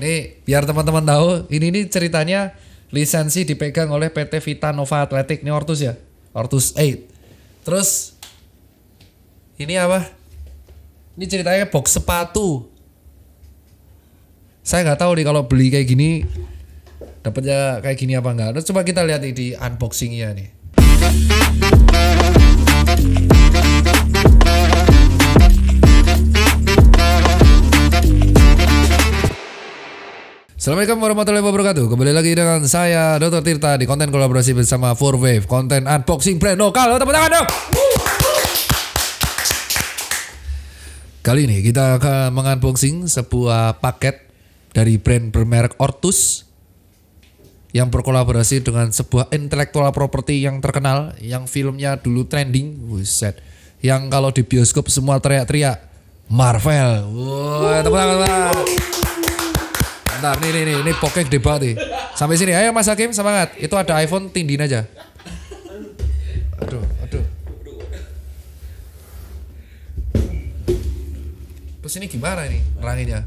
Ini biar teman-teman tahu, ini ini ceritanya lisensi dipegang oleh PT Vita Nova Athletic ini Ortus ya. Ortus 8. Terus ini apa? Ini ceritanya box sepatu. Saya nggak tahu nih kalau beli kayak gini dapatnya kayak gini apa enggak. Terus coba kita lihat di unboxingnya nih. Assalamualaikum warahmatullahi wabarakatuh Kembali lagi dengan saya Dr. Tirta Di konten kolaborasi bersama 4Wave Konten unboxing brand lokal oh, Tepuk tangan dong Kali ini kita akan mengunboxing sebuah paket Dari brand bermerek Ortus Yang berkolaborasi dengan sebuah intelektual property yang terkenal Yang filmnya dulu trending Buset Yang kalau di bioskop semua teriak-teriak Marvel tepuk tangan, tepuk tangan. Ntar nih nih nih, ini pokoknya gede banget nih. Sampai sini, ayo Mas Hakim semangat. Itu ada iPhone, tindin aja. Aduh, aduh. Terus ini gimana ini ranginnya?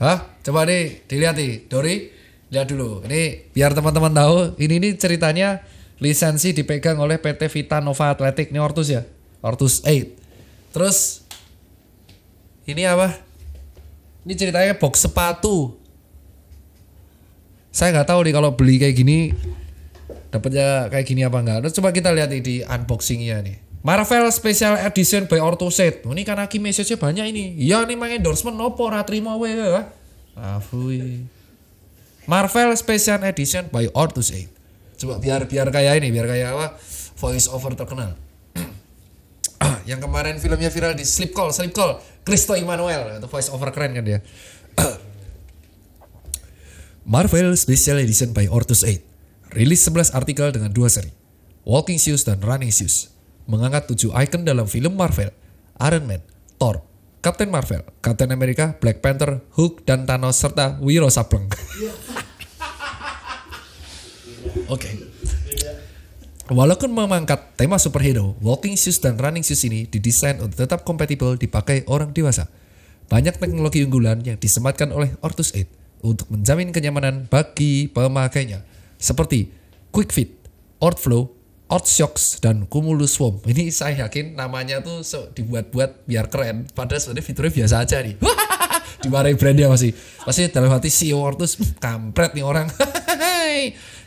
Hah? Coba nih dilihat nih, Dori. Lihat dulu. Ini biar teman-teman tahu, ini ini ceritanya lisensi dipegang oleh PT Vita Nova Atletik ini Ortus ya. Ortus 8. Terus ini apa? Ini ceritanya box sepatu. Saya nggak tahu nih kalau beli kayak gini dapatnya kayak gini apa enggak. Terus coba kita lihat nih di unboxingnya nih. Marvel Special Edition by Ortoset. Oh, ini karena Aki message banyak ini. Iya nih mang endorsement nopo ra trimo we ya. Afui. Marvel Special Edition by Ortoset. Coba biar biar kayak ini, biar kayak apa? Voice over terkenal. yang kemarin filmnya viral di Sleep Call, Sleep Call. Christo Emmanuel itu voice over keren kan dia Marvel Special Edition by Ortus 8 rilis 11 artikel dengan dua seri Walking Shoes dan Running Shoes mengangkat tujuh ikon dalam film Marvel Iron Man, Thor, Captain Marvel, Captain America, Black Panther, Hulk, dan Thanos serta Wiro Sableng. Oke. okay. Walaupun memangkat tema superhero, walking shoes dan running shoes ini didesain untuk tetap kompatibel dipakai orang dewasa. Banyak teknologi unggulan yang disematkan oleh Ortus 8 untuk menjamin kenyamanan bagi pemakainya, seperti Quick Fit, Ortflow, Ortshocks, dan Cumulus Swarm. Ini saya yakin namanya tuh so, dibuat-buat biar keren, padahal sebenarnya fiturnya biasa aja nih. Dimarahi brandnya masih. Pasti dalam hati CEO Ortus, hmm, kampret nih orang.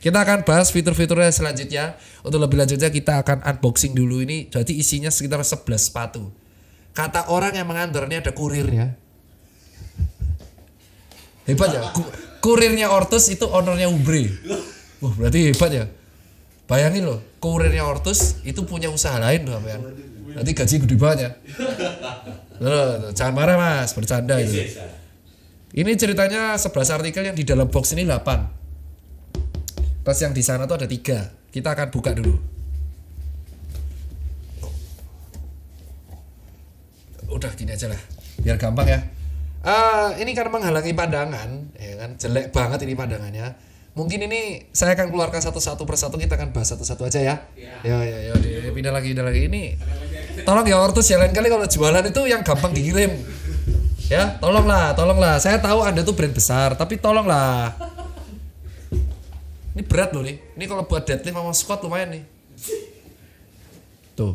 Kita akan bahas fitur-fiturnya selanjutnya. Untuk lebih lanjutnya kita akan unboxing dulu ini. Jadi isinya sekitar 11 sepatu. Kata orang yang mengantar ini ada kurirnya. Hebat ya. kurirnya Ortus itu ownernya Ubre. Wah, uh, berarti hebat ya. Bayangin loh, kurirnya Ortus itu punya usaha lain loh, ya. Nanti gaji gede banget ya. Loh, jangan marah mas, bercanda iya, itu. Iya, iya. Ini ceritanya 11 artikel yang di dalam box ini 8 Terus yang di sana tuh ada tiga. Kita akan buka dulu. Udah gini aja lah, biar gampang ya. Uh, ini kan menghalangi pandangan, ya kan jelek banget ini pandangannya. Mungkin ini saya akan keluarkan satu-satu persatu kita akan bahas satu-satu aja ya. Iya. Ya ya ya, ya, ya pindah lagi pindah lagi ini. Tolong ya ortus ya lain kali kalau jualan itu yang gampang dikirim. Ya, tolonglah, tolonglah. Saya tahu Anda tuh brand besar, tapi tolonglah berat loh nih. Ini kalau buat deadlift sama squat lumayan nih. Tuh.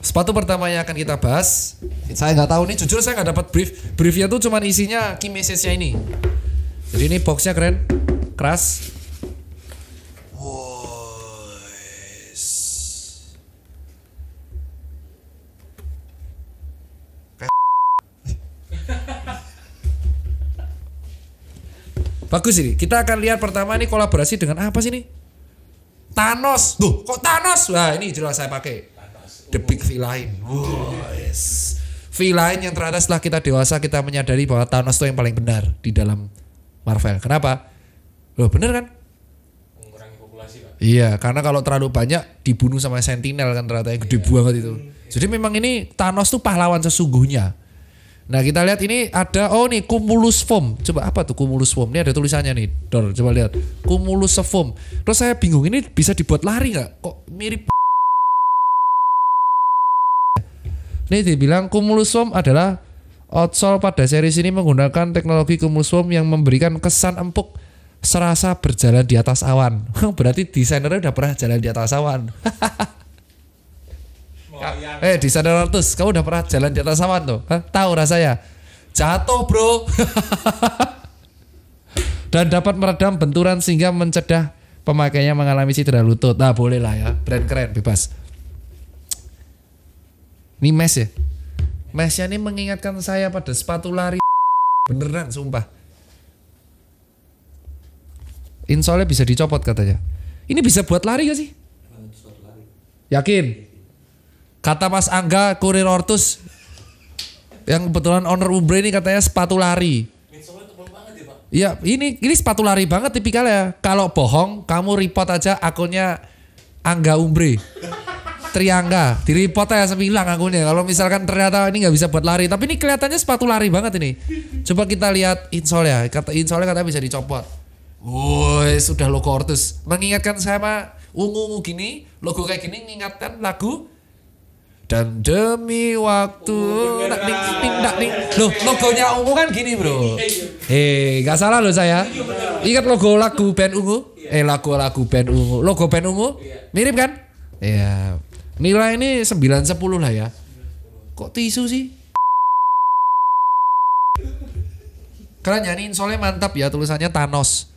Sepatu pertama yang akan kita bahas, saya nggak tahu nih. Jujur saya nggak dapat brief. Briefnya tuh cuman isinya key message-nya ini. Jadi ini boxnya keren, keras. Bagus ini. Kita akan lihat pertama ini kolaborasi dengan apa sih ini? Thanos. tuh kok Thanos? Wah, ini jelas saya pakai. The Big Villain. Wow, yes. Villain yang ternyata setelah kita dewasa kita menyadari bahwa Thanos itu yang paling benar di dalam Marvel. Kenapa? Loh, bener kan? Iya, karena kalau terlalu banyak dibunuh sama Sentinel kan ternyata yang gede yeah. banget itu. Hmm. Jadi memang ini Thanos tuh pahlawan sesungguhnya Nah kita lihat ini ada oh nih cumulus foam. Coba apa tuh cumulus foam? Ini ada tulisannya nih. Dor, coba lihat cumulus foam. Terus saya bingung ini bisa dibuat lari nggak? Kok mirip? Ini dibilang cumulus foam adalah outsole pada seri ini menggunakan teknologi cumulus foam yang memberikan kesan empuk serasa berjalan di atas awan. Berarti desainernya udah pernah jalan di atas awan. Oh, Eh di sana ratus, kamu udah pernah jalan di atas awan tuh? Hah? Tahu rasanya? Jatuh bro. Dan dapat meredam benturan sehingga mencegah pemakainya mengalami cedera lutut. Nah boleh lah ya, brand keren, bebas. Ini mesh ya? Meshnya ini mengingatkan saya pada sepatu lari beneran sumpah. Insolnya bisa dicopot katanya. Ini bisa buat lari gak sih? Yakin? Kata Mas Angga kurir Ortus yang kebetulan owner Ubre ini katanya sepatu lari. Ya, iya, ini ini sepatu lari banget tipikalnya. Kalau bohong, kamu report aja akunnya Angga Umbre. Triangga, di report aja sembilang akunnya. Kalau misalkan ternyata ini nggak bisa buat lari, tapi ini kelihatannya sepatu lari banget ini. Coba kita lihat ya. Kata insolnya katanya bisa dicopot. Woi, sudah logo Ortus. Mengingatkan saya ungu-ungu gini, logo kayak gini mengingatkan lagu dan demi waktu oh, nak ning tindak ning logonya ungu kan gini bro iya. eh nggak salah lo saya iya, ingat logo lagu band ungu iya. eh lagu lagu band ungu logo band ungu mirip kan ya nilai ini sembilan sepuluh lah ya kok tisu sih ya nyanyiin soalnya mantap ya tulisannya Thanos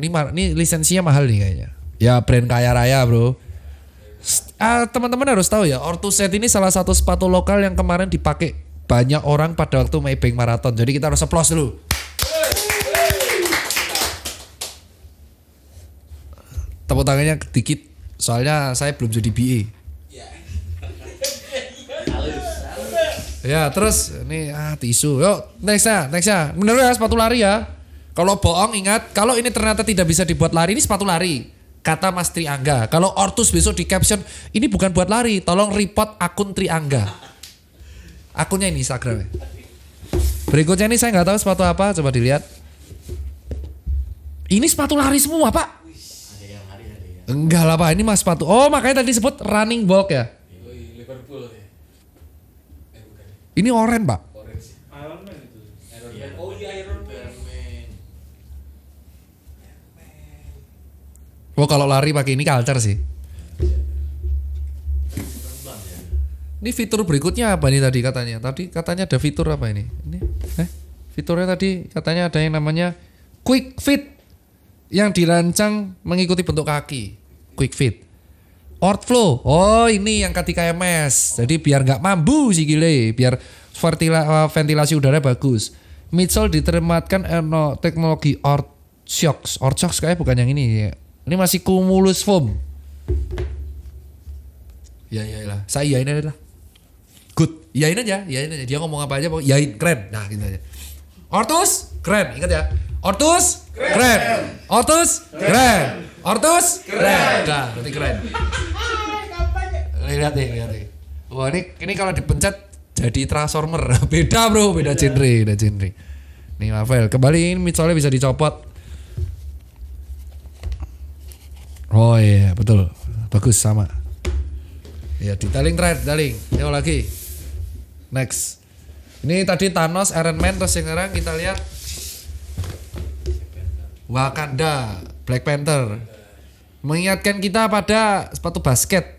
ini, ini lisensinya mahal nih kayaknya ya brand kaya raya bro uh, teman-teman harus tahu ya, Ortu Set ini salah satu sepatu lokal yang kemarin dipakai banyak orang pada waktu Maybank Marathon. Jadi kita harus applause dulu. Tepuk tangannya sedikit soalnya saya belum jadi BE. Ya terus ini ah tisu. Yuk next ya, next ya. Bener ya sepatu lari ya. Kalau bohong ingat, kalau ini ternyata tidak bisa dibuat lari, ini sepatu lari kata Mas Triangga. Kalau Ortus besok di caption, ini bukan buat lari, tolong report akun Triangga. Akunnya ini Instagram. Berikutnya ini saya nggak tahu sepatu apa, coba dilihat. Ini sepatu lari semua pak. Enggak lah pak, ini mas sepatu. Oh makanya tadi sebut running walk ya. Eh, ini oren pak. Wah kalau lari pakai ini culture sih. Ini fitur berikutnya apa nih tadi katanya? Tadi katanya ada fitur apa ini? Ini eh fiturnya tadi katanya ada yang namanya quick fit yang dirancang mengikuti bentuk kaki. Quick fit. flow Oh, ini yang ketika MS. Jadi biar nggak mambu sih gile, biar eh, ventilasi udara bagus. Mitchell ditermatkan eh, no, teknologi Ort Shocks. Ort Shocks kayak bukan yang ini ya. Ini masih kumulus foam. Ya ya lah, saya yain aja lah. Good, ini aja, ya ini aja. Dia ngomong apa aja, yain keren. Nah gitu aja. Ortus, keren. Ingat ya. Ortus, keren. keren. Ortus, keren. Ortus, keren. Dah, berarti keren. lihat nih, lihat nih. Wah ini, ini kalau dipencet jadi transformer. beda bro, beda genre, beda genre. Nih Marvel, kembali ini misalnya bisa dicopot Oh iya betul. Bagus sama. Ya ditaling terakhir, daling. Yo lagi. Next. Ini tadi Thanos, Iron Man, terus yang sekarang kita lihat Wakanda, Black Panther. Mengingatkan kita pada sepatu basket.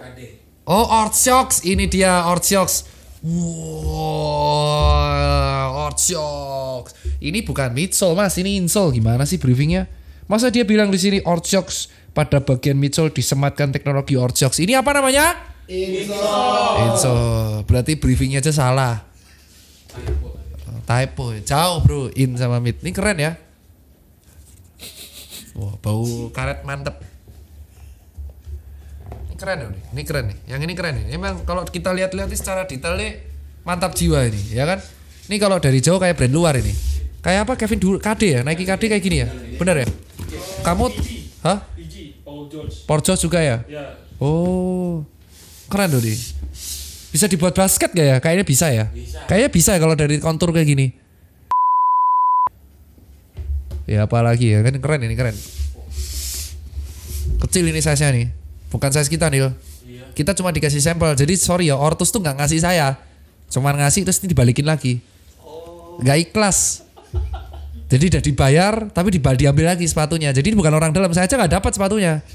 KD. Oh, Orchox, ini dia Orchox. Wow, Orthodox. Ini bukan midsole, Mas, ini insole. Gimana sih briefingnya? Masa dia bilang di sini Orchox pada bagian midsole disematkan teknologi Orchox. Ini apa namanya? Insole. Insole. Berarti briefingnya aja salah. Typo. Typo. Jauh bro. In sama mid. Ini keren ya. Wah bau karet mantep. Ini keren ya. Ini keren nih. Yang ini keren nih. Emang kalau kita lihat-lihat secara detail nih mantap jiwa ini ya kan. Ini kalau dari jauh kayak brand luar ini. Kayak apa Kevin dulu KD ya? Nike KD kayak gini ya? Benar ya? Kamu Hah? Paul juga ya? ya? Oh. Keren loh nih. Bisa dibuat basket gak ya? Kayaknya bisa ya. Kayaknya bisa ya kalau dari kontur kayak gini. Ya apalagi ya kan keren ini keren. Kecil ini size-nya nih. Bukan size kita nih. Iya. Kita cuma dikasih sampel. Jadi sorry ya Ortus tuh nggak ngasih saya. cuma ngasih terus ini dibalikin lagi. Oh. Gak ikhlas. Jadi udah dibayar, tapi diambil lagi sepatunya. Jadi bukan orang dalam, saya aja nggak dapat sepatunya.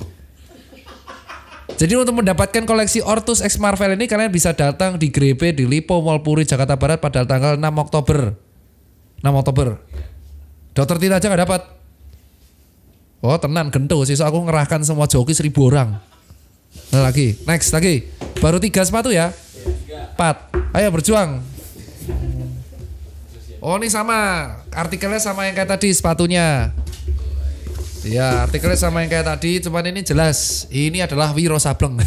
Jadi untuk mendapatkan koleksi Ortus X Marvel ini kalian bisa datang di Grepe di Lipo Mall Puri Jakarta Barat pada tanggal 6 Oktober. 6 Oktober. Dokter Tita aja nggak dapat. Oh tenan gento sih, so aku ngerahkan semua joki seribu orang. Nah, lagi, next lagi. Baru tiga sepatu ya. Empat. Ayo berjuang. Oh ini sama artikelnya sama yang kayak tadi sepatunya. Ya artikelnya sama yang kayak tadi cuman ini jelas ini adalah Wiro Sableng.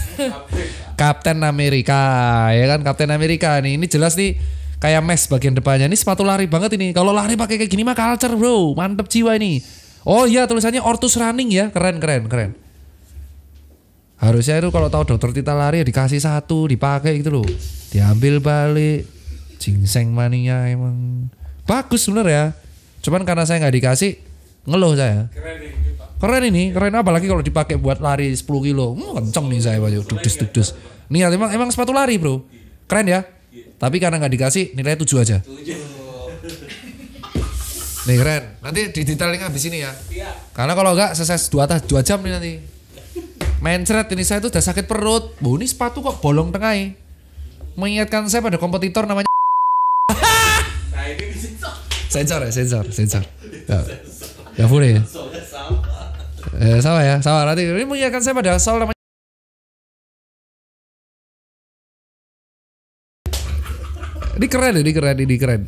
Kapten Amerika ya kan Kapten Amerika nih ini jelas nih kayak mesh bagian depannya ini sepatu lari banget ini kalau lari pakai kayak gini mah culture bro mantep jiwa ini oh iya tulisannya Ortus Running ya keren keren keren harusnya itu kalau tahu dokter Tita lari ya dikasih satu dipakai gitu loh diambil balik jingseng mania emang Bagus bener ya, Cuman karena saya nggak dikasih, ngeluh saya. Keren ini, Keren ini, keren apalagi kalau dipakai buat lari 10 kilo. Hmm, kenceng nih saya, baju Dudus, dudus. Nih emang emang sepatu lari, Bro. Keren ya? Tapi karena nggak dikasih, nilai 7 aja. Nih keren. Nanti di detailing habis ini ya. Iya. Karena kalau nggak selesai dua atas dua jam nih nanti. Mencret ini saya tuh udah sakit perut. Bu, ini sepatu kok bolong tengah. Mengingatkan saya pada kompetitor namanya sensor ya, sensor, sensor. Ya, ya boleh ya. Eh, salah ya, salah. Nanti ini mengingatkan saya pada soal namanya. Ini keren, ini keren, ini keren.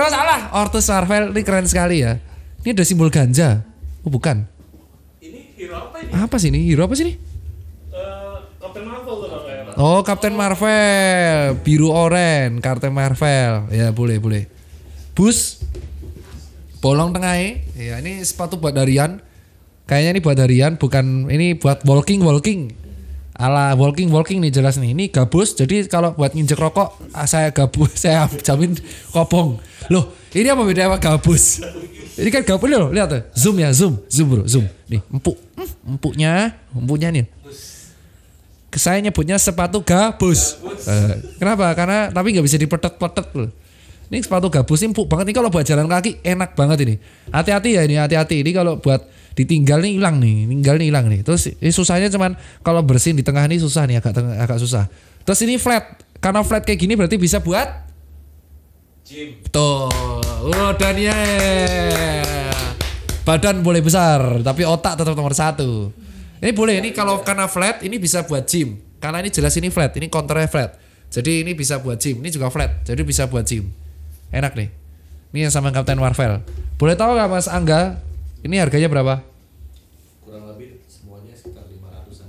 Oh, salah, Ortus Marvel ini keren sekali ya. Ini ada simbol ganja. Oh, bukan. Ini hero apa ini? Apa sih ini? Hero apa sih ini? Eh, ya. Oh, Captain Marvel. Biru oranye, Captain Marvel. Ya, boleh, boleh bus bolong tengah ya iya, ini sepatu buat harian kayaknya ini buat harian bukan ini buat walking walking ala walking walking nih jelas nih ini gabus jadi kalau buat nginjek rokok ah, saya gabus saya jamin kopong loh ini apa beda sama gabus ini kan gabus loh lihat tuh zoom ya zoom zoom bro zoom nih empuk empuknya empuknya nih saya nyebutnya sepatu gabus, gabus. Uh, eh, kenapa karena tapi nggak bisa dipetet-petet loh ini sepatu gabus empuk banget nih kalau buat jalan kaki enak banget ini. Hati-hati ya ini, hati-hati. Ini kalau buat ditinggal nih hilang nih, tinggal nih hilang nih. Terus ini susahnya cuman kalau bersin di tengah ini susah nih agak agak susah. Terus ini flat. Karena flat kayak gini berarti bisa buat gym. Betul. Oh, Daniel. Badan boleh besar, tapi otak tetap nomor satu. Ini boleh, ini kalau karena flat ini bisa buat gym. Karena ini jelas ini flat, ini kontra flat. Jadi ini bisa buat gym, ini juga flat. Jadi bisa buat gym. Enak nih. Ini yang sama Kapten Marvel. Boleh tahu nggak Mas Angga? Ini harganya berapa? Kurang lebih semuanya sekitar 500-an.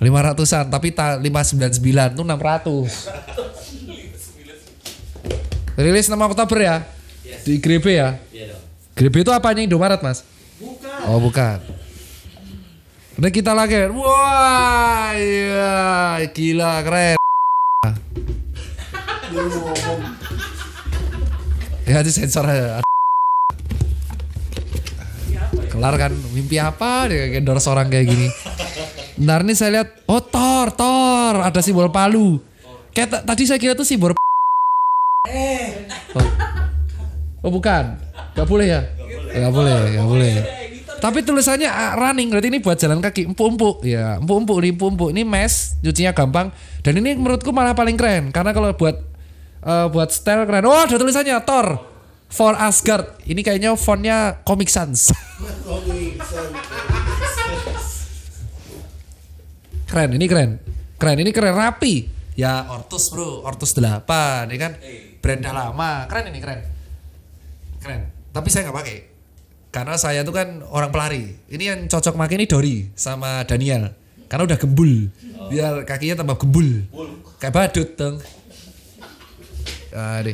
500-an, tapi ta 599 tuh 600. Rilis 6 Oktober ya? Yes. Di GRIP ya? Iya dong. GRIP itu apanya Indomaret, Mas? Bukan. Oh, bukan. Ini kita lagi. Wah, iya, gila keren. Ya di sensor Kelar kan mimpi apa dia gendor seorang kayak gini. Ntar nih saya lihat oh Tor, Tor, ada simbol palu. Kayak tadi saya kira tuh simbol Eh. Oh. oh bukan. Gak boleh ya? Gak boleh, gak boleh. Tapi tulisannya ah, running berarti ini buat jalan kaki empuk-empuk ya empuk-empuk ini empuk-empuk ini mes cucinya gampang dan ini menurutku malah paling keren karena kalau buat uh, buat style keren. Oh, ada tulisannya Thor for Asgard. Ini kayaknya fontnya Comic Sans. keren, ini keren. Keren, ini keren rapi. Ya Ortus bro, Ortus delapan, ini ya kan iya. brand lama. Keren ini keren. Keren. Tapi saya nggak pakai. Karena saya tuh kan orang pelari. Ini yang cocok pakai ini Dori sama Daniel. Karena udah gembul. Oh. Biar kakinya tambah gembul. Kayak badut dong. Aduh.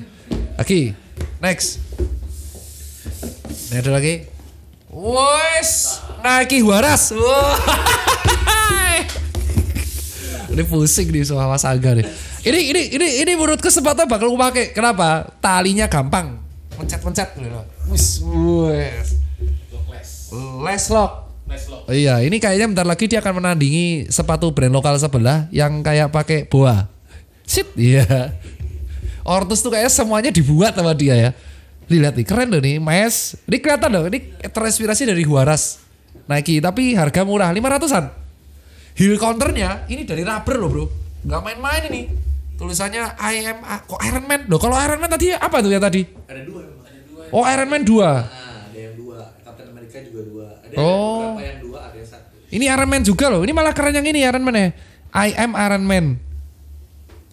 Aki, next. Ini ada lagi. Wes, Nike nah, waras. ini pusing di soal Mas nih. Ini ini ini ini menurut sepatu bakal aku pakai. Kenapa? Talinya gampang. Pencet-pencet Wes, wes. Less lock. Leslock. lock. Iya, ini kayaknya bentar lagi dia akan menandingi sepatu brand lokal sebelah yang kayak pakai boa. Sit, iya. Ortus tuh kayaknya semuanya dibuat sama dia ya. Lihat nih, keren loh nih, Mes. Ini kelihatan loh, ini terinspirasi dari Huaras. Nike, tapi harga murah, 500-an. Heel counternya ini dari rubber loh bro. Gak main-main ini. Tulisannya I am, kok Iron Man? Loh kalau Iron Man tadi apa tuh ya tadi? Ada dua, ada dua. Oh Iron Man dua. Ah, ada yang dua. Captain America juga dua. Ada oh. yang dua, ada yang satu. Ini Iron Man juga loh. Ini malah keren yang ini Iron Man ya. I am Iron Man.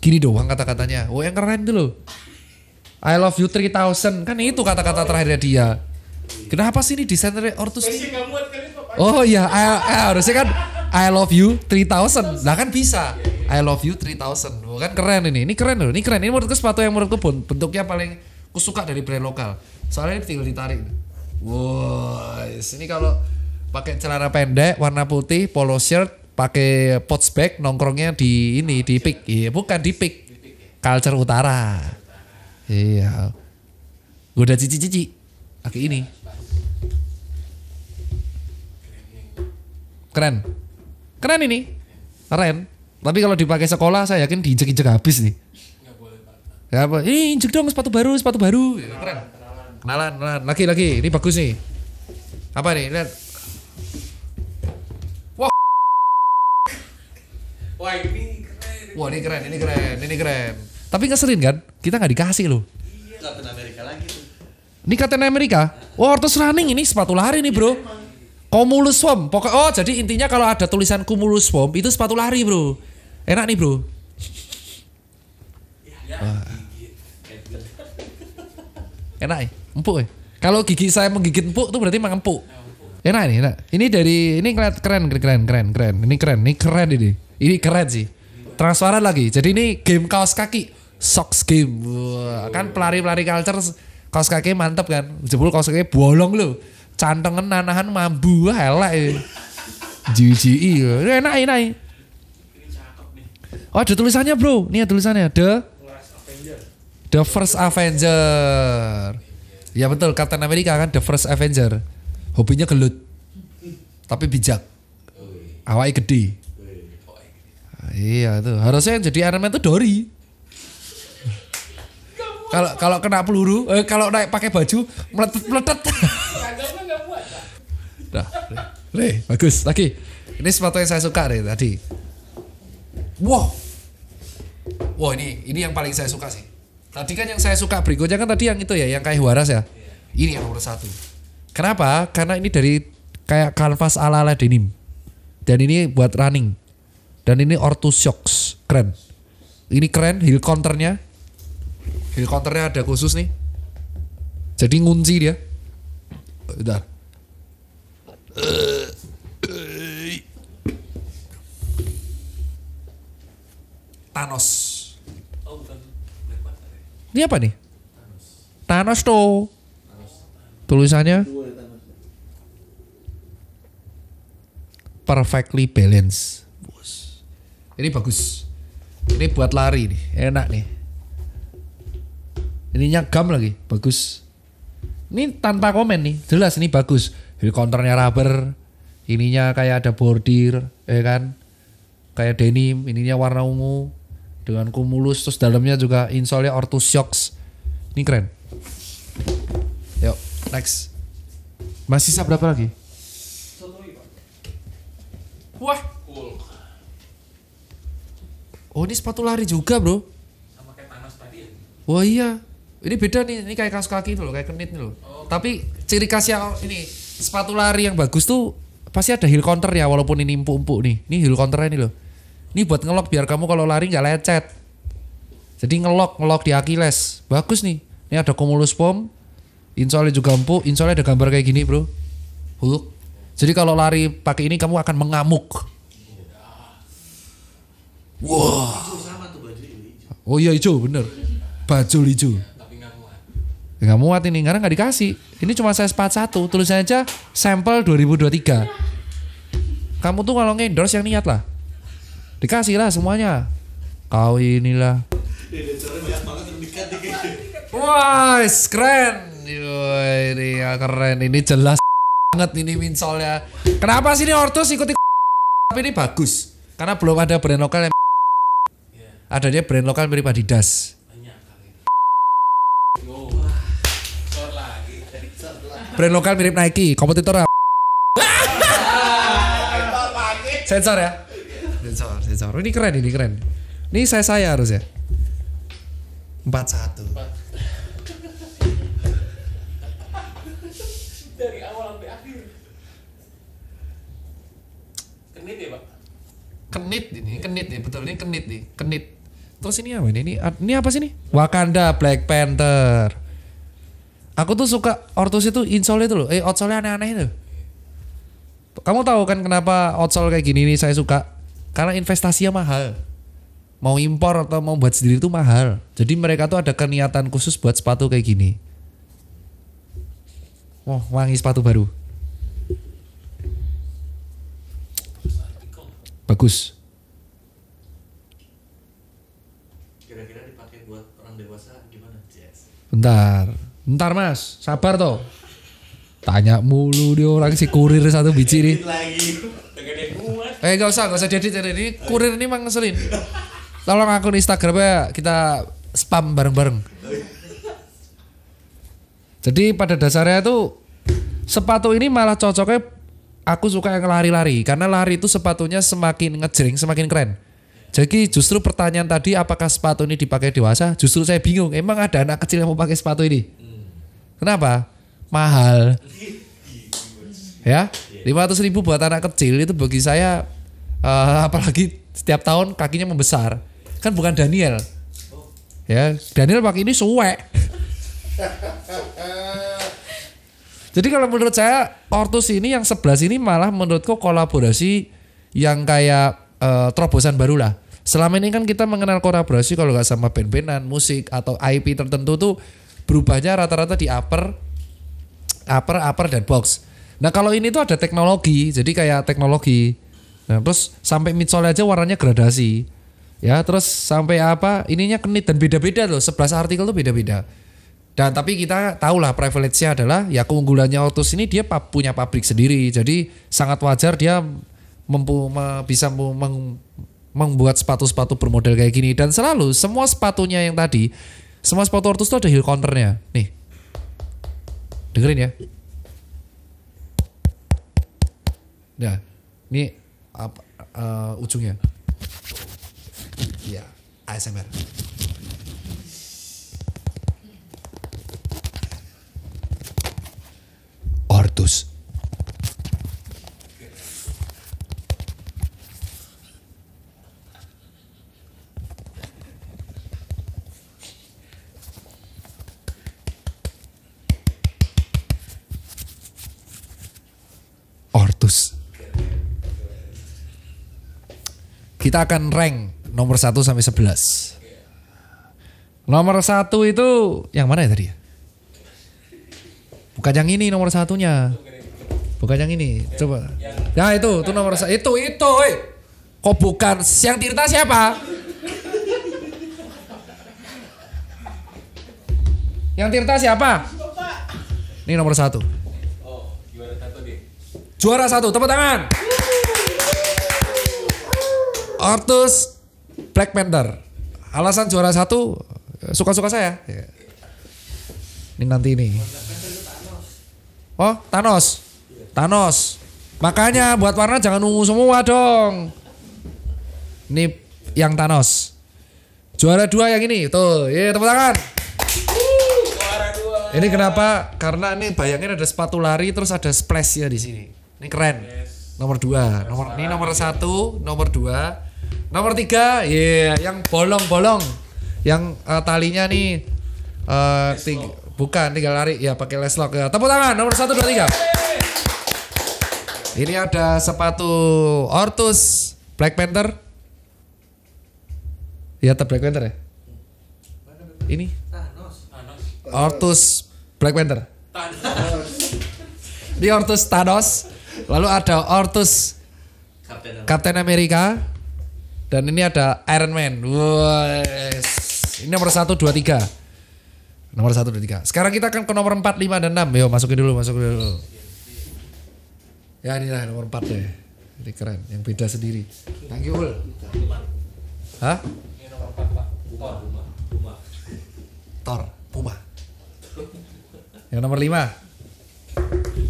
Gini doang kata-katanya. Oh yang keren tuh loh. I love you 3000 kan itu kata-kata terakhirnya dia. Kenapa sih ini desain Ortus? Oh iya, I, I, eh, harusnya kan I love you 3000. Nah kan bisa. I love you 3000. oh, kan keren ini. Ini keren loh, ini keren. Ini menurutku sepatu yang menurutku pun bentuknya paling ku suka dari brand lokal. Soalnya ini tinggal ditarik. Wow, ini kalau pakai celana pendek warna putih, polo shirt, pakai pot bag nongkrongnya di ini di pik iya bukan di pik ya. culture utara iya gue udah cici cici pakai ini keren keren ini keren tapi kalau dipakai sekolah saya yakin diinjek injek habis nih ya apa ini injek dong sepatu baru sepatu baru iya, keren kenalan kenalan lagi lagi ini bagus nih apa nih lihat Wah ini keren. Wah ini keren, ini keren, ini keren. Tapi ngeselin kan? Kita nggak dikasih loh. Iya, Captain America lagi tuh. Ini Captain America. Wah, orthos Running ini sepatu lari nih, Bro. Iya, cumulus Swamp. Pokok oh, jadi intinya kalau ada tulisan Cumulus Swamp itu sepatu lari, Bro. Enak nih, Bro. Iya, Wah. Enak ya? Empuk ya? Kalau gigi saya menggigit empuk tuh berarti mengempuk. Nah, empuk. Enak ini, enak. Ini dari ini keren keren keren keren keren. Ini keren, ini keren ini. Ini keren sih. Transparan lagi. Jadi ini game kaos kaki, socks game. Wah, kan pelari-pelari culture kaos kaki mantep kan. Jebul kaos kaki bolong lu cantengan nanahan mambu elek. Jiji, e. enak enak. Oh ada tulisannya bro, ini ada tulisannya The The First Avenger. Ya betul, Captain America kan The First Avenger. Hobinya gelut, tapi bijak. Awalnya gede. Iya itu. Harusnya yang jadi Iron Man itu Dori. Kalau kalau kena peluru, eh, kalau naik pakai baju meletet meletet. Dah, re, bagus lagi. Ini sepatu yang saya suka deh tadi. Wow, wow ini ini yang paling saya suka sih. Tadi kan yang saya suka berikutnya kan tadi yang itu ya, yang kayak waras ya. Ini yang nomor satu. Kenapa? Karena ini dari kayak kanvas ala ala denim. Dan ini buat running dan ini ortu shocks, keren. Ini keren, heel counternya. Heel counternya ada khusus nih. Jadi ngunci dia. udah Thanos. Ini apa nih? Thanos, tuh. Tulisannya Perfectly Balanced. Ini bagus. Ini buat lari nih, enak nih. Ini nyagam lagi, bagus. Ini tanpa komen nih, jelas ini bagus. Helikopternya counternya rubber, ininya kayak ada bordir, ya kan? Kayak denim, ininya warna ungu dengan kumulus terus dalamnya juga insole ortu shocks. Ini keren. Yuk, next. Masih sisa berapa lagi? Wah, oh ini sepatu lari juga bro sama kayak panas tadi ya wah iya ini beda nih ini kayak kaos kaki itu loh kayak kenit nih loh oh. tapi ciri khasnya ini sepatu lari yang bagus tuh pasti ada heel counter ya walaupun ini empuk-empuk nih ini heel counternya nih loh ini buat ngelok biar kamu kalau lari nggak lecet jadi ngelok ngelok di Achilles bagus nih ini ada cumulus foam. Insole juga empuk Insole ada gambar kayak gini bro Hulk jadi kalau lari pakai ini kamu akan mengamuk Wah. Wow. Oh iya hijau bener. Baju hijau. Tapi gak muat. ini karena gak dikasih. Ini cuma saya sepat satu. tulis aja sampel 2023. Kamu tuh kalau ngendorse yang niat lah. Dikasih lah semuanya. Kau inilah. Wah, keren. Yo, ini ya keren. Ini jelas banget ini minsolnya. Kenapa sih ini Ortus ikuti tapi ini bagus karena belum ada brand lokal yang adanya brand lokal mirip Adidas. Brand lokal mirip Nike, kompetitor apa? sensor ya? Sensor, sensor. Ini keren, ini keren. Ini saya saya harus ya. Empat satu. Dari awal sampai akhir. Kenit ya pak? Kenit ini, kenit ya betul ini kenit nih, kenit. Terus ini apa ini? Ini, ini apa sih nih? Wakanda Black Panther. Aku tuh suka Ortus itu insole itu loh. Eh outsole aneh-aneh itu. Kamu tahu kan kenapa outsole kayak gini nih saya suka? Karena investasinya mahal. Mau impor atau mau buat sendiri itu mahal. Jadi mereka tuh ada keniatan khusus buat sepatu kayak gini. Wah, oh, wangi sepatu baru. Bagus. Bentar. Bentar mas, sabar toh. Tanya mulu dia orang si kurir satu biji nih. Eh gak usah, gak usah jadi jadi ini. Kurir ini mang ngeselin. Tolong akun ya, kita spam bareng-bareng. Jadi pada dasarnya tuh sepatu ini malah cocoknya aku suka yang lari-lari karena lari itu sepatunya semakin ngejring semakin keren. Jadi justru pertanyaan tadi apakah sepatu ini dipakai dewasa? Justru saya bingung. Emang ada anak kecil yang mau pakai sepatu ini? Kenapa? Mahal. ya, Lima ratus ribu buat anak kecil itu bagi saya uh, apalagi setiap tahun kakinya membesar. Kan bukan Daniel. Ya, Daniel pakai ini suwek. Jadi kalau menurut saya Ortus ini yang sebelah sini malah menurutku kolaborasi yang kayak uh, terobosan baru lah. Selama ini kan kita mengenal kolaborasi kalau nggak sama band-bandan, musik atau IP tertentu tuh berubahnya rata-rata di upper, upper, upper dan box. Nah kalau ini tuh ada teknologi, jadi kayak teknologi. Nah terus sampai midsole aja warnanya gradasi. Ya terus sampai apa ininya kenit dan beda-beda loh, 11 artikel tuh beda-beda. Dan tapi kita tahulah privilege-nya adalah ya keunggulannya Otus ini dia punya pabrik sendiri. Jadi sangat wajar dia mampu bisa meng, membuat sepatu-sepatu bermodel kayak gini dan selalu semua sepatunya yang tadi semua sepatu ortus itu ada heel counternya nih dengerin ya nah ini apa, uh, ujungnya ya ASMR ortus Kita akan rank nomor 1 sampai 11. Nomor 1 itu yang mana ya tadi? Bukan yang ini nomor satunya. Bukan yang ini. Coba. Ya itu, itu nomor satu. Itu, itu. Hey. Kok bukan? Siang Tirta siapa? Yang Tirta siapa? Ini nomor satu. Oh, juara satu Juara satu, tepuk tangan. Ortus Black Panther. Alasan juara satu suka-suka saya. Ya. Ini nanti ini. Oh Thanos, Thanos. Makanya buat warna jangan ungu semua dong. Ini yang Thanos. Juara dua yang ini tuh, ya tepuk tangan. Ini kenapa? Karena ini bayangin ada sepatu lari terus ada splash ya di sini. Ini keren. Nomor dua, nomor ini nomor satu, nomor dua, Nomor tiga, iya yeah, yang bolong-bolong, yang uh, talinya nih uh, ting bukan tinggal lari ya pakai leslock ya. Tepuk tangan nomor satu dua tiga. Ini ada sepatu Ortus Black Panther. Ya Black Panther ya. Ini. Ortus Black Panther. Di Ortus Thanos. Lalu ada Ortus Captain America. Dan ini ada Iron Man. Wah, ini nomor 1 2 3. Nomor 1 2 3. Sekarang kita akan ke nomor 4 5 dan 6. Yo, masukin dulu, masukin dulu. Ya, ini lah nomor 4 deh. Ini keren, yang beda sendiri. Thank you, Ul. Hah? Ini nomor 4, Pak. Puma, Puma, Puma. Tor, Puma. Yang nomor 5.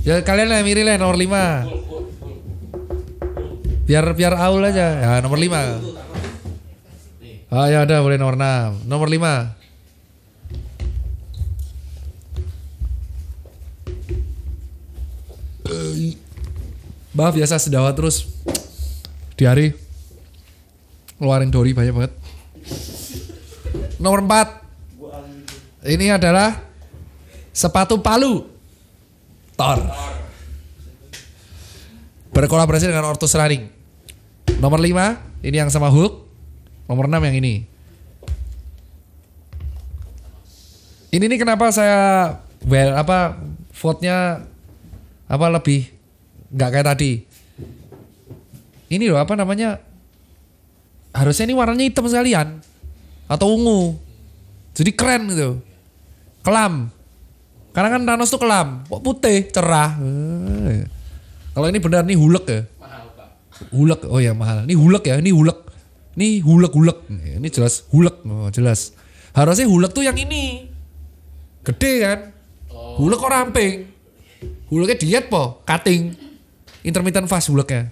Ya kalian lah milih lah nomor 5. Biar biar aul aja. Ya, nomor lima Ah, ya udah boleh nomor enam Nomor lima maaf biasa sedawa terus di hari keluarin dori banyak banget. Nomor empat Ini adalah sepatu palu. Thor Berkolaborasi dengan Ortus Running. Nomor 5 ini yang sama hook. Nomor 6 yang ini. Ini nih kenapa saya well apa vote-nya apa lebih nggak kayak tadi. Ini loh apa namanya? Harusnya ini warnanya hitam sekalian atau ungu. Jadi keren gitu. Kelam. Karena kan Thanos tuh kelam, kok putih, cerah. Eh. Kalau ini benar nih hulek ya. Hulek, oh ya mahal. Ini hulek ya, ini hulek. Ini hulek-hulek. Iya, ini jelas hulek, oh, jelas. Harusnya hulek tuh yang ini. Gede kan? Oh. Hulek kok ramping. Huleknya diet po, cutting. Intermittent fast huleknya.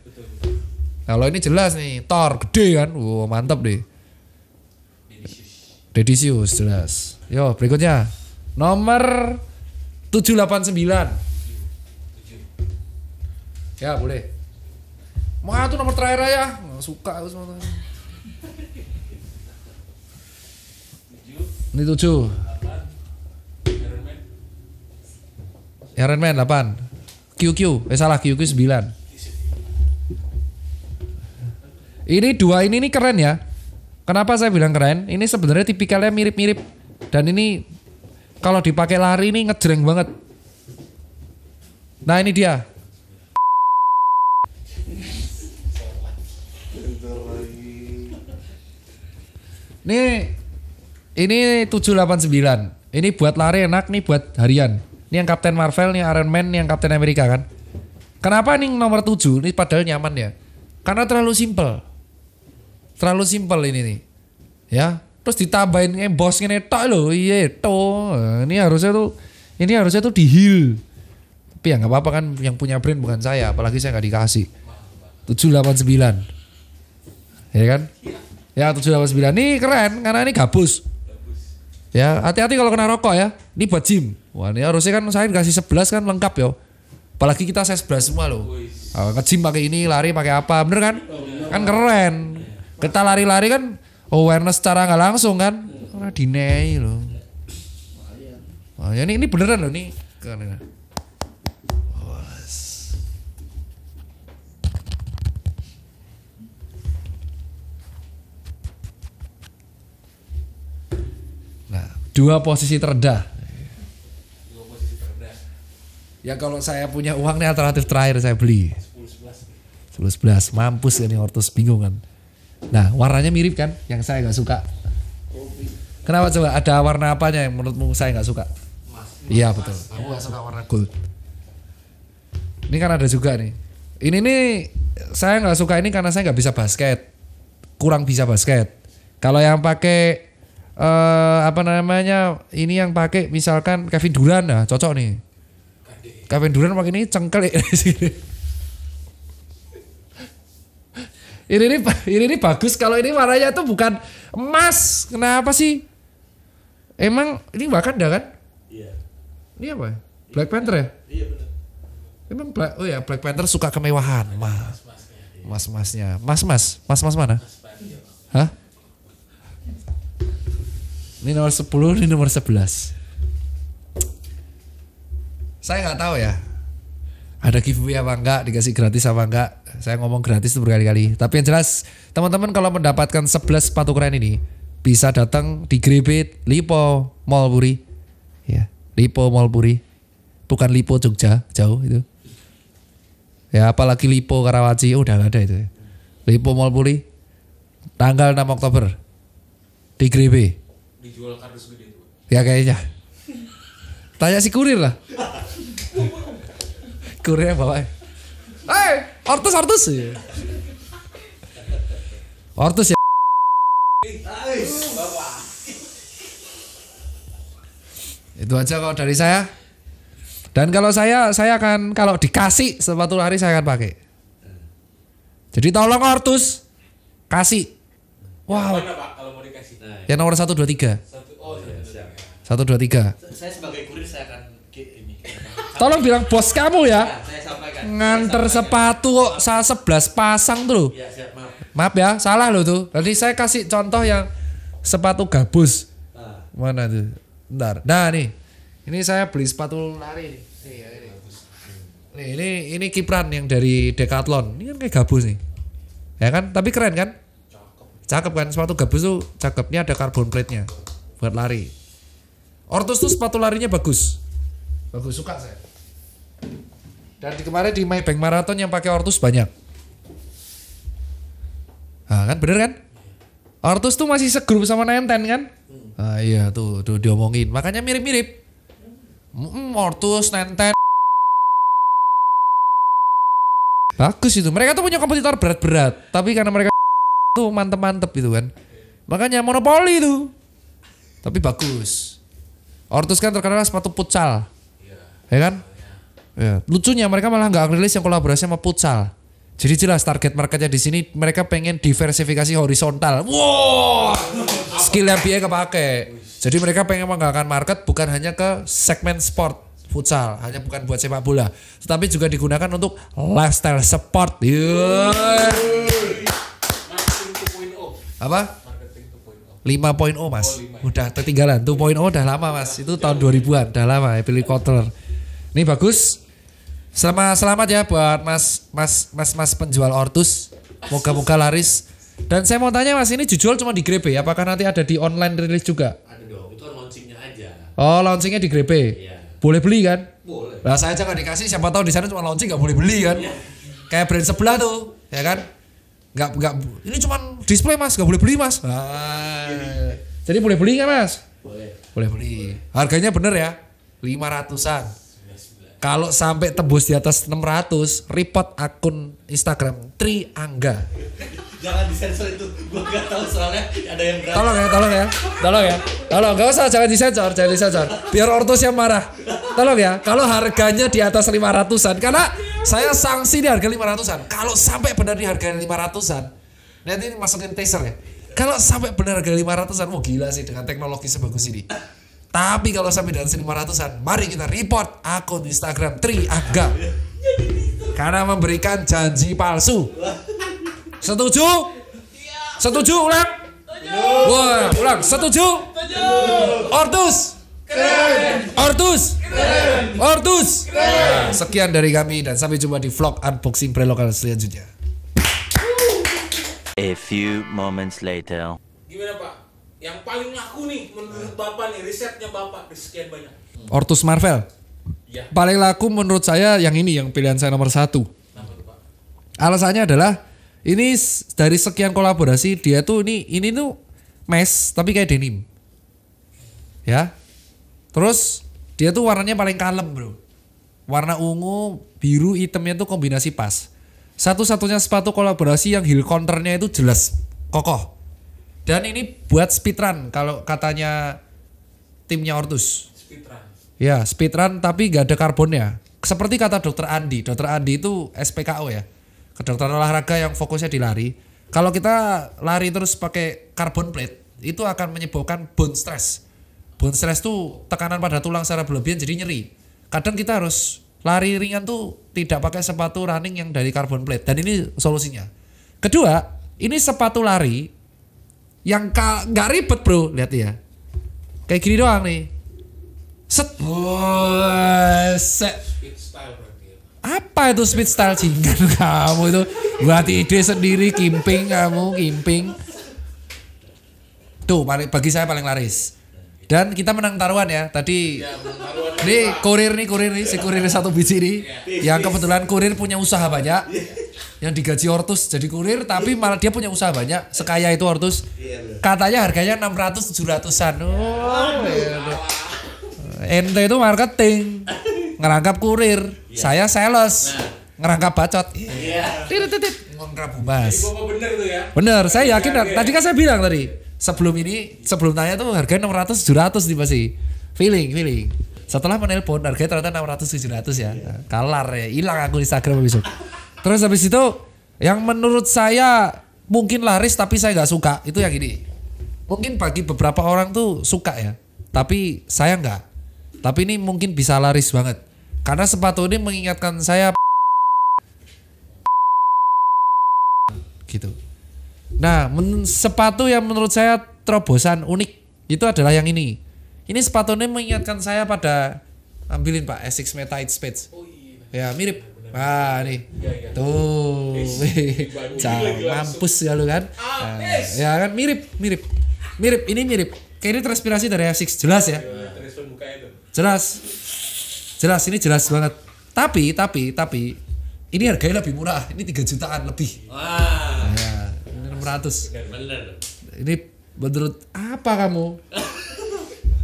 Kalau ini jelas nih, tor gede kan? Wow, mantap deh. Dedisius jelas. Yo, berikutnya. Nomor 789. Ya, boleh mau tuh nomor terakhir ya. Nggak suka aku sama tuh Ini tujuh. Iron Man 8. QQ, eh salah QQ 9. Ini dua ini nih keren ya. Kenapa saya bilang keren? Ini sebenarnya tipikalnya mirip-mirip dan ini kalau dipakai lari ini ngejreng banget. Nah ini dia Ini, ini 789. Ini buat lari enak nih buat harian. Ini yang Captain Marvel, nih Iron Man, nih yang Captain Amerika kan. Kenapa nih nomor 7? Ini padahal nyaman ya. Karena terlalu simple. Terlalu simple ini nih. Ya. Terus ditambahin emboss eh, ngene ini tok lho. Iya, to. Eh, ini harusnya tuh ini harusnya tuh di heal. Tapi ya nggak apa-apa kan yang punya brand bukan saya, apalagi saya nggak dikasih. 789. Ya kan? Ya 789 ini keren karena ini gabus. Ya, hati-hati kalau kena rokok ya. Ini buat gym. Wah, ini harusnya kan saya kasih 11 kan lengkap ya. Apalagi kita saya 11 semua loh. Oh, ah, nge-gym pakai ini, lari pakai apa, bener kan? Kan keren. Kita lari-lari kan awareness secara nggak langsung kan. Karena dinei loh. Oh, ya ini, ini beneran loh nih. Dua posisi terendah. Dua posisi terendah. Ya kalau saya punya uang nih alternatif terakhir saya beli. 10 11. mampus ini ortus bingung kan. Nah, warnanya mirip kan yang saya nggak suka. Kenapa coba ada warna apanya yang menurutmu saya nggak suka? Iya betul. Mas, Aku gak suka warna gold. Ini kan ada juga nih. Ini nih saya nggak suka ini karena saya nggak bisa basket, kurang bisa basket. Kalau yang pakai uh, apa namanya ini yang pakai misalkan Kevin Durant nah cocok nih Kevin Durant pakai ini cengkel ya ini ini ini, ini bagus kalau ini warnanya tuh bukan emas kenapa sih emang ini bahkan dah kan iya ini apa ya? Black Panther ya iya benar emang Black oh ya Black Panther suka kemewahan mas mas masnya mas mas mas mas mana mas, ya, hah ini nomor 10, ini nomor 11. Saya nggak tahu ya. Ada giveaway apa enggak, dikasih gratis apa enggak. Saya ngomong gratis itu berkali-kali. Tapi yang jelas, teman-teman kalau mendapatkan 11 sepatu keren ini, bisa datang di Gribit Lipo Malburi. Ya, Lipo Mall Malburi. Bukan Lipo Jogja, jauh itu. Ya, apalagi Lipo Karawaci, oh, udah nggak ada itu. Lipo Mall Malburi, tanggal 6 Oktober di Grebe dijual kardus gede tuh. Ya kayaknya. Tanya si kurir lah. Kurirnya bawa. Eh, ortus ortus. Ortus ya. Itu aja kalau dari saya. Dan kalau saya, saya akan kalau dikasih sepatu lari saya akan pakai. Jadi tolong ortus kasih. Wow. Mana, Pak, kalau mau Nah, yang nomor satu dua tiga. Oh, satu dua tiga. Saya sebagai kurir saya akan ini. Tolong bilang bos kamu ya. Iya, Nganter sepatu kok saya sebelas pasang tuh. Iya, maaf. ya, salah loh tuh. Tadi saya kasih contoh yang sepatu gabus. Ah. Mana tuh? Ntar. Nah nih. Ini saya beli sepatu lari Nih, ya, ini ini Kipran yang dari Decathlon. Ini kan kayak gabus nih. Ya kan? Tapi keren kan? Cakep kan sepatu gabus tuh cakepnya ada carbon plate-nya buat lari. Ortus tuh sepatu larinya bagus. Bagus suka saya. Dan di kemarin di Maybank Marathon yang pakai Ortus banyak. Nah, kan bener kan? Ortus tuh masih segrup sama Nenten kan? Ah, iya tuh, tuh diomongin. Makanya mirip-mirip. Mm, Ortus, Nenten. Bagus itu. Mereka tuh punya kompetitor berat-berat, tapi karena mereka tuh mantep-mantep gitu kan. Makanya monopoli tuh. Tapi bagus. Ortus kan terkenal sepatu pucal. Ya, ya kan? Ya. Lucunya mereka malah nggak rilis yang kolaborasi sama futsal. Jadi jelas target marketnya di sini mereka pengen diversifikasi horizontal. Wow, skill yang dia kepake. Jadi mereka pengen menggalakkan market bukan hanya ke segmen sport futsal, hanya bukan buat sepak bola, tetapi juga digunakan untuk lifestyle sport. Yeah apa 5.0 mas oh, 5. udah ketinggalan 2.0 udah lama mas itu tahun 2000an udah lama ya pilih kotor ini bagus selamat selamat ya buat mas mas mas mas penjual ortus moga-moga laris dan saya mau tanya mas ini jujur cuma di Grebe apakah nanti ada di online rilis juga ada dong itu launchingnya aja oh launchingnya di Grebe iya. boleh beli kan boleh lah saya aja dikasih siapa tahu di sana cuma launching nggak boleh beli kan iya. kayak brand sebelah tuh ya kan nggak nggak ini cuma display mas nggak boleh beli mas ah. jadi boleh beli nggak mas boleh boleh beli boleh. harganya bener ya lima ratusan kalau sampai tebus di atas 600 report akun Instagram Tri Angga jangan disensor itu gua nggak tahu soalnya ada yang berani tolong ya tolong ya tolong ya tolong gak usah jangan disensor jangan disensor biar ortus yang marah tolong ya kalau harganya di atas 500an karena saya sanksi di harga 500-an. Kalau sampai benar di harga 500-an, nanti ini masukin teaser ya. Kalau sampai benar harga 500-an, mau oh gila sih dengan teknologi sebagus ini. Tapi kalau sampai di harga 500-an, mari kita report akun Instagram Tri Agam Karena memberikan janji palsu. Setuju? Setuju ulang? Setuju. Wah, ulang. Setuju? Setuju. Ortus. Keren. Ortus. Keren. Ortus. Keren. Sekian dari kami dan sampai jumpa di vlog unboxing prelokal selanjutnya. A few moments later. Gimana Pak? Yang paling laku nih menurut Bapak nih risetnya Bapak di sekian banyak. Ortus Marvel. Ya. Paling laku menurut saya yang ini yang pilihan saya nomor satu. Alasannya adalah ini dari sekian kolaborasi dia tuh ini ini tuh mesh tapi kayak denim. Ya, Terus dia tuh warnanya paling kalem bro. Warna ungu, biru, hitamnya tuh kombinasi pas. Satu-satunya sepatu kolaborasi yang heel counternya itu jelas kokoh. Dan ini buat speedrun kalau katanya timnya Ortus. Speedrun. Ya speedrun tapi gak ada karbonnya. Seperti kata dokter Andi, dokter Andi itu SPKO ya. Kedokteran olahraga yang fokusnya di lari. Kalau kita lari terus pakai karbon plate, itu akan menyebabkan bone stress bone stress tuh tekanan pada tulang secara berlebihan jadi nyeri. Kadang kita harus lari ringan tuh tidak pakai sepatu running yang dari carbon plate dan ini solusinya. Kedua, ini sepatu lari yang nggak ribet bro, lihat ya. Kayak gini doang nih. Set. set ya. apa itu speed style jingan kamu itu buat ide sendiri kimping kamu kimping tuh paling bagi saya paling laris dan kita menang taruhan ya tadi. Ya, ini kurir nih kurir nih si kurir satu biji nih. Ya. Yang kebetulan kurir punya usaha banyak. Ya. Yang digaji Ortus jadi kurir tapi malah dia punya usaha banyak. Sekaya itu Ortus. Iya, Katanya harganya enam ratus tujuh ratusan, oh, iya, iya. Ente itu marketing. Ngerangkap kurir. Saya sales. Nah ngerangkap bacot. ya. Titit titit. Ngomong Bener tuh ya. Bener, saya yakin. Ya. Tadi kan saya bilang tadi sebelum ini sebelum tanya tuh harganya 600 700 nih pasti feeling feeling setelah menelpon harganya ternyata 600 700 ya yeah. kalar ya hilang aku Instagram itu terus habis itu yang menurut saya mungkin laris tapi saya nggak suka itu yang ini mungkin bagi beberapa orang tuh suka ya tapi saya nggak tapi ini mungkin bisa laris banget karena sepatu ini mengingatkan saya gitu Nah, men- sepatu yang menurut saya terobosan unik itu adalah yang ini. Ini sepatunya mengingatkan saya pada ambilin Pak Essex Meta It Space. Oh, iya, iya. Ya, mirip. Iya, ah, nih. Iya, Tuh. Cang, mampus ya lu kan. Ah, nah, ya kan mirip, mirip. Mirip, ini mirip. Kayak ini transpirasi dari Essex, jelas ya. Jelas. Jelas, ini jelas banget. Tapi, tapi, tapi ini harganya lebih murah. Ini 3 jutaan lebih. Wah. Ya 600 bener, ini menurut apa kamu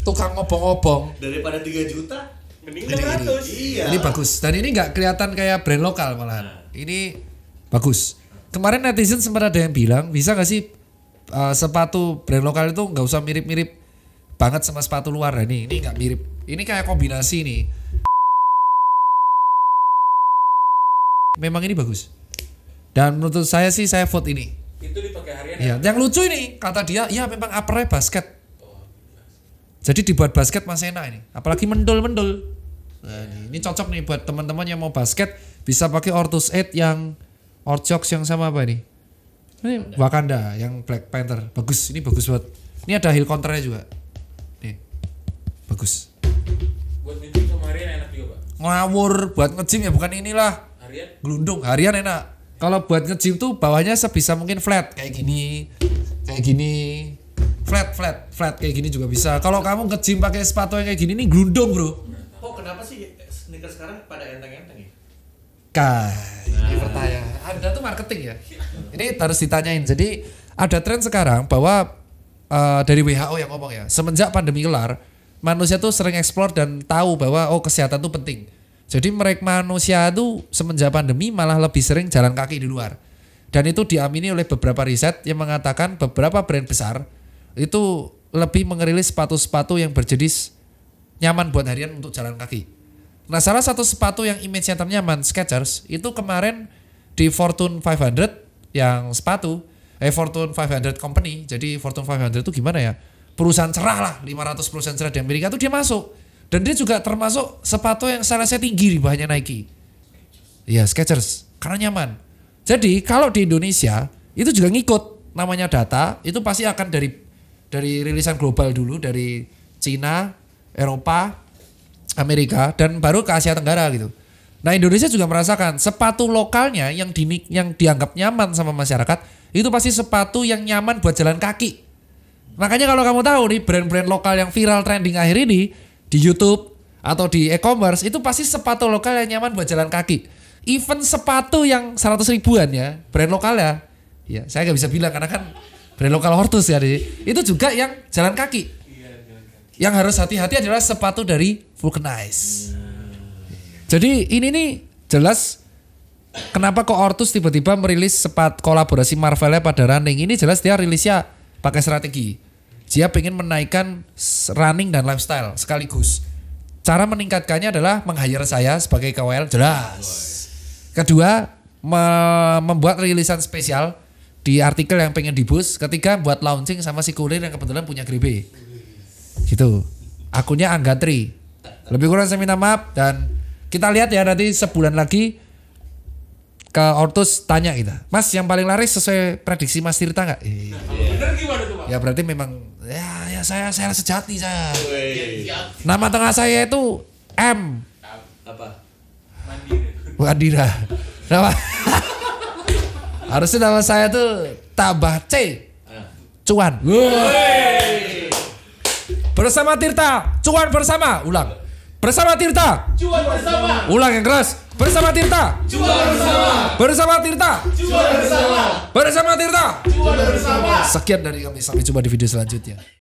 tukang ngobong-ngobong. daripada 3 juta mending 600 ini, iya. ini bagus dan ini nggak kelihatan kayak brand lokal malahan nah. ini bagus kemarin netizen sempat ada yang bilang bisa gak sih uh, sepatu brand lokal itu nggak usah mirip-mirip banget sama sepatu luar nah, ini ini nggak mirip ini kayak kombinasi nih memang ini bagus dan menurut saya sih saya vote ini itu dipakai harian iya, ya, yang lucu ini kata dia ya memang apre basket oh, jadi dibuat basket mas enak ini apalagi mendol mendol nah, ini, iya. ini cocok nih buat teman-teman yang mau basket bisa pakai Ortus 8 yang Orchox yang sama apa ini ini Wakanda yang Black Panther bagus ini bagus buat ini ada heel counternya juga nih bagus buat ngejim kemarin enak juga pak ngawur buat ngejim ya bukan inilah harian gelundung harian enak kalau buat nge tuh bawahnya sebisa mungkin flat kayak gini. Kayak gini. Flat flat flat kayak gini juga bisa. Kalau kamu nge pakai sepatu yang kayak gini nih gelundung Bro. Kok oh, kenapa sih sneakers sekarang pada enteng-enteng ya? kah ini pertanyaan. Ada tuh marketing ya. Ini harus ditanyain. Jadi ada tren sekarang bahwa uh, dari WHO yang ngomong ya, semenjak pandemi kelar, manusia tuh sering eksplor dan tahu bahwa oh kesehatan tuh penting jadi mereka manusia itu semenjak pandemi malah lebih sering jalan kaki di luar. Dan itu diamini oleh beberapa riset yang mengatakan beberapa brand besar itu lebih mengerilis sepatu-sepatu yang berjenis nyaman buat harian untuk jalan kaki. Nah salah satu sepatu yang image-nya ternyaman, Skechers, itu kemarin di Fortune 500 yang sepatu, eh Fortune 500 company, jadi Fortune 500 itu gimana ya? Perusahaan cerah lah, 500 perusahaan cerah di Amerika itu dia masuk dan dia juga termasuk sepatu yang salesnya tinggi di bawahnya Nike. Iya, Skechers. Karena nyaman. Jadi kalau di Indonesia itu juga ngikut namanya data itu pasti akan dari dari rilisan global dulu dari Cina, Eropa, Amerika dan baru ke Asia Tenggara gitu. Nah Indonesia juga merasakan sepatu lokalnya yang di, yang dianggap nyaman sama masyarakat itu pasti sepatu yang nyaman buat jalan kaki. Makanya kalau kamu tahu nih brand-brand lokal yang viral trending akhir ini di YouTube atau di e-commerce itu pasti sepatu lokal yang nyaman buat jalan kaki. Even sepatu yang 100 ribuan ya, brand lokal ya. Ya, saya nggak bisa bilang karena kan brand lokal Hortus ya, Di, Itu juga yang jalan kaki. Yang harus hati-hati adalah sepatu dari Vulcanize. Jadi ini nih jelas kenapa kok ortus tiba-tiba merilis sepat kolaborasi Marvelnya pada running ini jelas dia rilisnya pakai strategi dia pengen menaikkan running dan lifestyle sekaligus. Cara meningkatkannya adalah meng saya sebagai KOL jelas. Kedua, me membuat rilisan spesial di artikel yang pengen dibus. Ketiga, buat launching sama si kurir yang kebetulan punya Gribe. Gitu. Akunnya Anggatri. Lebih kurang saya minta maaf dan kita lihat ya nanti sebulan lagi ke Ortus tanya kita. Mas yang paling laris sesuai prediksi Mas Tirta nggak? Iya. Ya berarti memang ya, ya saya saya sejati saya. Wey. Nama tengah saya itu M. Apa? Mandira. Mandira. Nama Harusnya nama saya itu Tabah C. Ah. Cuan. Wey. Bersama Tirta, cuan bersama. Ulang. Bersama Tirta. Cuan bersama. Ulang yang keras. Bersama Tirta. Juara bersama. Bersama Tirta. Juara bersama. Bersama Tirta. Juara bersama. Sekian dari kami sampai jumpa di video selanjutnya.